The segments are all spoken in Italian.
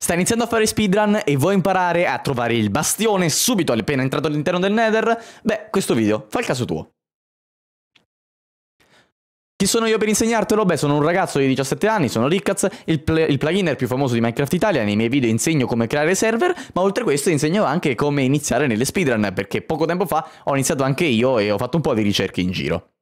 Stai iniziando a fare speedrun e vuoi imparare a trovare il bastione subito appena entrato all'interno del Nether? Beh, questo video fa il caso tuo. Chi sono io per insegnartelo? Beh, sono un ragazzo di 17 anni, sono Rickatz, il, pl il pluginer più famoso di Minecraft Italia, nei miei video insegno come creare server, ma oltre a questo insegno anche come iniziare nelle speedrun, perché poco tempo fa ho iniziato anche io e ho fatto un po' di ricerche in giro.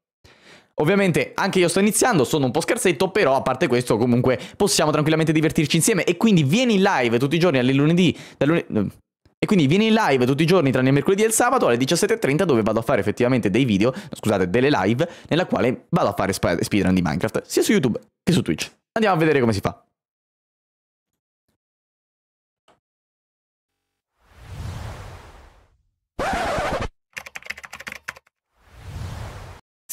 Ovviamente anche io sto iniziando, sono un po' scherzetto, però a parte questo comunque possiamo tranquillamente divertirci insieme e quindi vieni in live tutti i giorni alle lunedì, lunedì e quindi vieni in live tutti i giorni tranne il mercoledì e il sabato alle 17.30 dove vado a fare effettivamente dei video, scusate, delle live, nella quale vado a fare speedrun di Minecraft sia su YouTube che su Twitch. Andiamo a vedere come si fa.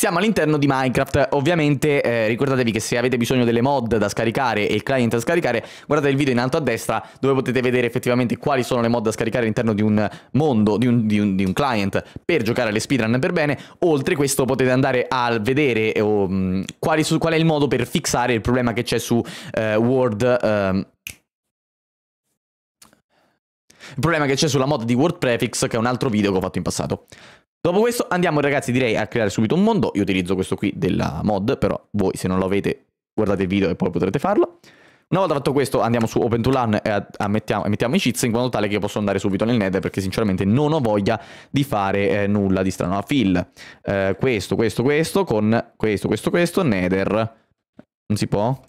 Siamo all'interno di Minecraft, ovviamente eh, ricordatevi che se avete bisogno delle mod da scaricare e il client da scaricare, guardate il video in alto a destra dove potete vedere effettivamente quali sono le mod da scaricare all'interno di un mondo, di un, di un, di un client per giocare alle speedrun per bene. Oltre questo potete andare a vedere um, quali, su, qual è il modo per fixare il problema che c'è su uh, Word... Um, il problema che c'è sulla mod di Word Prefix, che è un altro video che ho fatto in passato. Dopo questo andiamo ragazzi direi a creare subito un mondo, io utilizzo questo qui della mod, però voi se non lo avete guardate il video e poi potrete farlo. Una volta fatto questo andiamo su Open to LAN e mettiamo, i cheats in modo tale che io posso andare subito nel nether perché sinceramente non ho voglia di fare eh, nulla di strano. A ah, fill, eh, questo, questo, questo, con questo, questo, questo, nether. Non si può?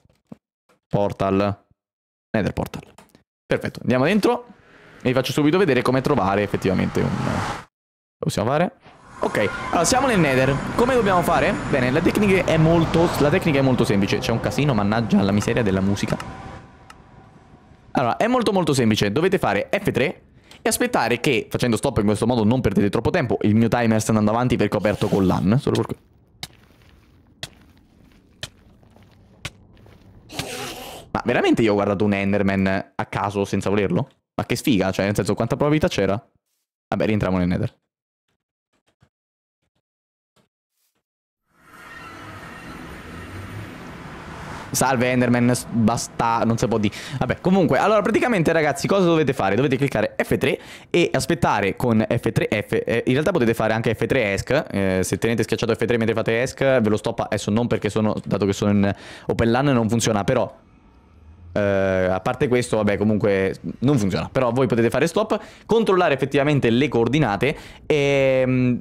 Portal. Nether portal. Perfetto, andiamo dentro e vi faccio subito vedere come trovare effettivamente un possiamo fare? Ok, allora siamo nel nether Come dobbiamo fare? Bene, la tecnica è molto, tecnica è molto semplice C'è un casino, mannaggia la miseria della musica Allora, è molto molto semplice Dovete fare F3 E aspettare che, facendo stop in questo modo non perdete troppo tempo Il mio timer sta andando avanti perché ho aperto con l'AN Solo per... Ma veramente io ho guardato un Enderman a caso senza volerlo? Ma che sfiga, cioè nel senso quanta probabilità c'era? Vabbè, rientriamo nel nether Salve Enderman, basta, non si può dire. Vabbè, comunque, allora praticamente ragazzi cosa dovete fare? Dovete cliccare F3 e aspettare con F3F. Eh, in realtà potete fare anche F3 ESC, eh, se tenete schiacciato F3 mentre fate ESC ve lo stoppa, adesso non perché sono, dato che sono in Open Opellan non funziona, però Uh, a parte questo, vabbè, comunque non funziona. Però voi potete fare stop, controllare effettivamente le coordinate e ehm,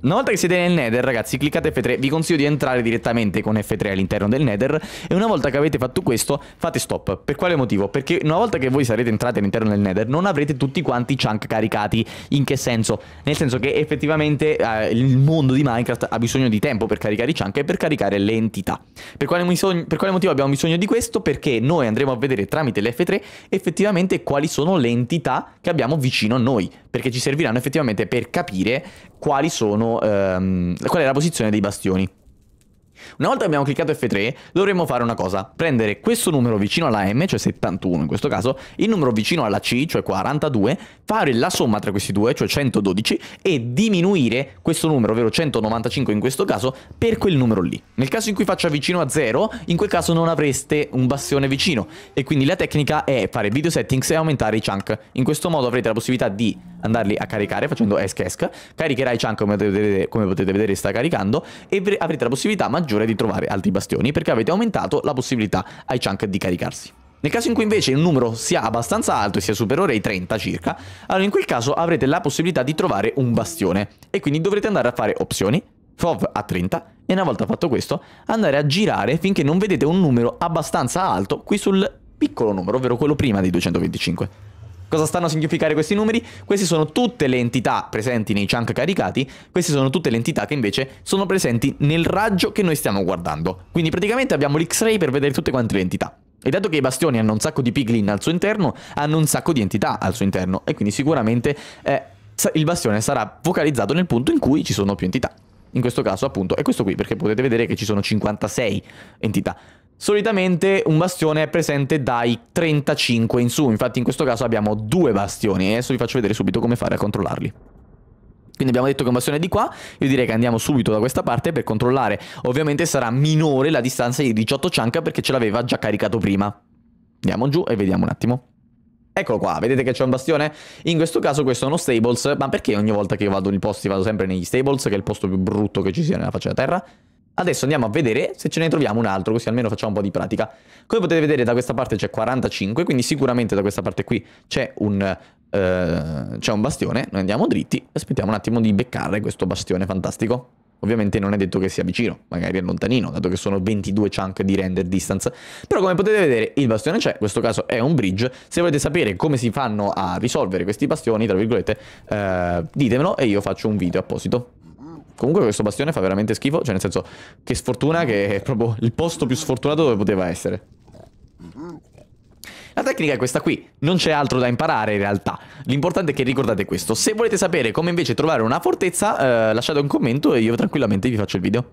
una volta che siete nel nether ragazzi cliccate F3 Vi consiglio di entrare direttamente con F3 all'interno del nether E una volta che avete fatto questo fate stop Per quale motivo? Perché una volta che voi sarete entrati all'interno del nether Non avrete tutti quanti i chunk caricati In che senso? Nel senso che effettivamente eh, il mondo di Minecraft ha bisogno di tempo per caricare i chunk E per caricare le entità per quale, per quale motivo abbiamo bisogno di questo? Perché noi andremo a vedere tramite l'F3 Effettivamente quali sono le entità che abbiamo vicino a noi perché ci serviranno effettivamente per capire quali sono, ehm, qual è la posizione dei bastioni. Una volta che abbiamo cliccato F3 dovremmo fare una cosa, prendere questo numero vicino alla M, cioè 71 in questo caso, il numero vicino alla C, cioè 42, fare la somma tra questi due, cioè 112, e diminuire questo numero, ovvero 195 in questo caso, per quel numero lì. Nel caso in cui faccia vicino a 0, in quel caso non avreste un bastione vicino, e quindi la tecnica è fare video settings e aumentare i chunk. In questo modo avrete la possibilità di andarli a caricare facendo ESC ESC, caricherà i chunk come potete, come potete vedere sta caricando, e avrete la possibilità maggiore maggiore di trovare altri bastioni perché avete aumentato la possibilità ai chunk di caricarsi. Nel caso in cui invece il numero sia abbastanza alto e sia superiore ai 30 circa, allora in quel caso avrete la possibilità di trovare un bastione e quindi dovrete andare a fare opzioni, FOV a 30 e una volta fatto questo andare a girare finché non vedete un numero abbastanza alto qui sul piccolo numero, ovvero quello prima dei 225. Cosa stanno a significare questi numeri? Queste sono tutte le entità presenti nei chunk caricati, queste sono tutte le entità che invece sono presenti nel raggio che noi stiamo guardando. Quindi praticamente abbiamo l'X-ray per vedere tutte quante le entità. E dato che i bastioni hanno un sacco di piglin al suo interno, hanno un sacco di entità al suo interno e quindi sicuramente eh, il bastione sarà focalizzato nel punto in cui ci sono più entità. In questo caso appunto è questo qui perché potete vedere che ci sono 56 entità. Solitamente un bastione è presente dai 35 in su, infatti in questo caso abbiamo due bastioni e eh. adesso vi faccio vedere subito come fare a controllarli. Quindi abbiamo detto che un bastione è di qua, io direi che andiamo subito da questa parte per controllare. Ovviamente sarà minore la distanza di 18 chunk perché ce l'aveva già caricato prima. Andiamo giù e vediamo un attimo. Eccolo qua, vedete che c'è un bastione? In questo caso questo è uno stables, ma perché ogni volta che io vado in posti vado sempre negli stables, che è il posto più brutto che ci sia nella faccia della terra? Adesso andiamo a vedere se ce ne troviamo un altro, così almeno facciamo un po' di pratica. Come potete vedere da questa parte c'è 45, quindi sicuramente da questa parte qui c'è un, eh, un, bastione. Noi andiamo dritti e aspettiamo un attimo di beccare questo bastione fantastico. Ovviamente non è detto che sia vicino, magari è lontanino, dato che sono 22 chunk di render distance. Però come potete vedere il bastione c'è, in questo caso è un bridge. Se volete sapere come si fanno a risolvere questi bastioni, tra virgolette, eh, ditemelo e io faccio un video apposito. Comunque questo bastione fa veramente schifo, cioè nel senso, che sfortuna che è proprio il posto più sfortunato dove poteva essere. La tecnica è questa qui, non c'è altro da imparare in realtà. L'importante è che ricordate questo. Se volete sapere come invece trovare una fortezza, eh, lasciate un commento e io tranquillamente vi faccio il video.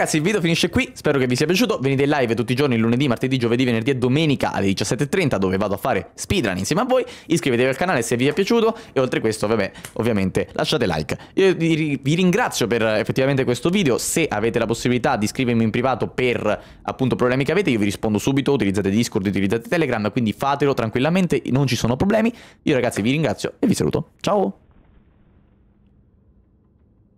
ragazzi il video finisce qui, spero che vi sia piaciuto, venite in live tutti i giorni, lunedì, martedì, giovedì, venerdì e domenica alle 17.30 dove vado a fare speedrun insieme a voi, iscrivetevi al canale se vi è piaciuto e oltre a questo vabbè, ovviamente lasciate like. Io vi ringrazio per effettivamente questo video, se avete la possibilità di iscrivermi in privato per appunto problemi che avete io vi rispondo subito, utilizzate Discord, utilizzate Telegram, quindi fatelo tranquillamente, non ci sono problemi. Io ragazzi vi ringrazio e vi saluto, ciao!